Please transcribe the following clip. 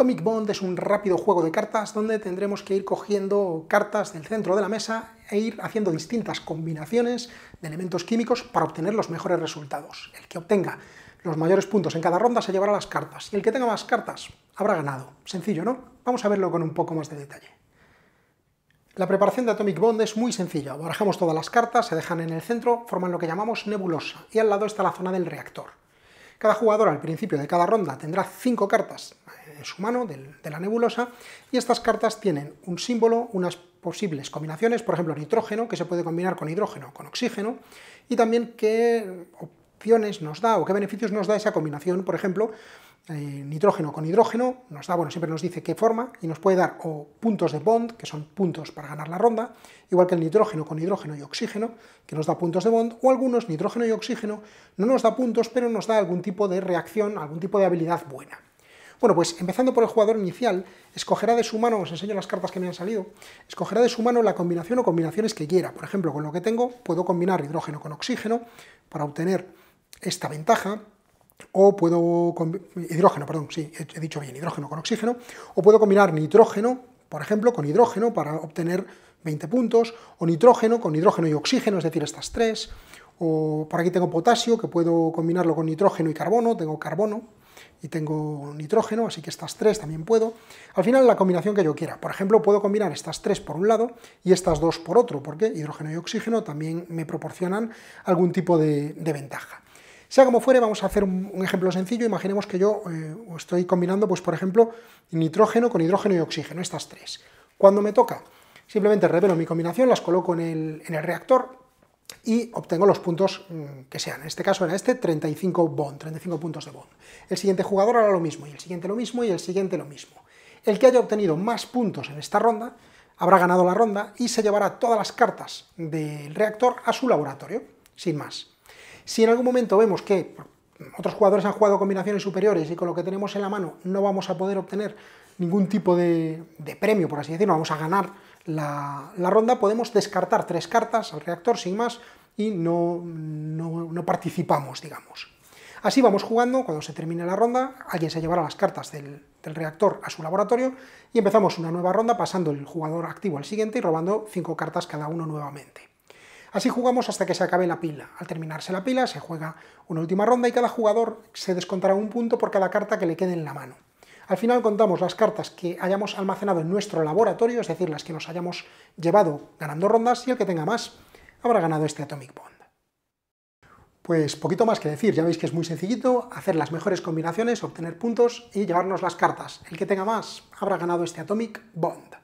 Atomic Bond es un rápido juego de cartas donde tendremos que ir cogiendo cartas del centro de la mesa e ir haciendo distintas combinaciones de elementos químicos para obtener los mejores resultados. El que obtenga los mayores puntos en cada ronda se llevará las cartas y el que tenga más cartas habrá ganado. Sencillo, ¿no? Vamos a verlo con un poco más de detalle. La preparación de Atomic Bond es muy sencilla. Barajamos todas las cartas, se dejan en el centro, forman lo que llamamos nebulosa y al lado está la zona del reactor. Cada jugador al principio de cada ronda tendrá cinco cartas eh, en su mano de la nebulosa y estas cartas tienen un símbolo, unas posibles combinaciones, por ejemplo nitrógeno, que se puede combinar con hidrógeno, con oxígeno, y también qué opciones nos da o qué beneficios nos da esa combinación, por ejemplo, eh, nitrógeno con hidrógeno, nos da, bueno, siempre nos dice qué forma y nos puede dar o puntos de bond, que son puntos para ganar la ronda, igual que el nitrógeno con hidrógeno y oxígeno, que nos da puntos de bond, o algunos nitrógeno y oxígeno no nos da puntos, pero nos da algún tipo de reacción, algún tipo de habilidad buena. Bueno, pues empezando por el jugador inicial, escogerá de su mano, os enseño las cartas que me han salido, escogerá de su mano la combinación o combinaciones que quiera. Por ejemplo, con lo que tengo puedo combinar hidrógeno con oxígeno para obtener esta ventaja, o puedo, hidrógeno, perdón, sí, he dicho bien, hidrógeno con oxígeno, o puedo combinar nitrógeno, por ejemplo, con hidrógeno para obtener 20 puntos, o nitrógeno con hidrógeno y oxígeno, es decir, estas tres, o por aquí tengo potasio, que puedo combinarlo con nitrógeno y carbono, tengo carbono y tengo nitrógeno, así que estas tres también puedo. Al final, la combinación que yo quiera. Por ejemplo, puedo combinar estas tres por un lado y estas dos por otro, porque hidrógeno y oxígeno también me proporcionan algún tipo de ventaja. Sea como fuere, vamos a hacer un, ejemplo sencillo. Imaginemos que yo eh, estoy combinando, pues por ejemplo, nitrógeno con hidrógeno y oxígeno, estas tres. Cuando me toca, simplemente revelo mi combinación, las coloco en el, reactor y obtengo los puntos mm, que sean. En este caso era este 35 bond, 35 puntos de bond. El siguiente jugador hará lo mismo, y el siguiente lo mismo, y el siguiente lo mismo. El que haya obtenido más puntos en esta ronda habrá ganado la ronda y se llevará todas las cartas del reactor a su laboratorio, sin más. Si en algún momento vemos que otros jugadores han jugado combinaciones superiores y con lo que tenemos en la mano no vamos a poder obtener ningún tipo de, premio, por así decirlo, vamos a ganar la, ronda, podemos descartar tres cartas al reactor sin más y no, no, participamos, digamos. Así vamos jugando, cuando se termine la ronda, alguien se llevará las cartas del, reactor a su laboratorio y empezamos una nueva ronda pasando el jugador activo al siguiente y robando cinco cartas cada uno nuevamente. Así jugamos hasta que se acabe la pila. Al terminarse la pila se juega una última ronda y cada jugador se descontará un punto por cada carta que le quede en la mano. Al final contamos las cartas que hayamos almacenado en nuestro laboratorio, es decir, las que nos hayamos llevado ganando rondas y el que tenga más habrá ganado este Atomic Bond. Pues poquito más que decir, ya veis que es muy sencillito, hacer las mejores combinaciones, obtener puntos y llevarnos las cartas. El que tenga más habrá ganado este Atomic Bond.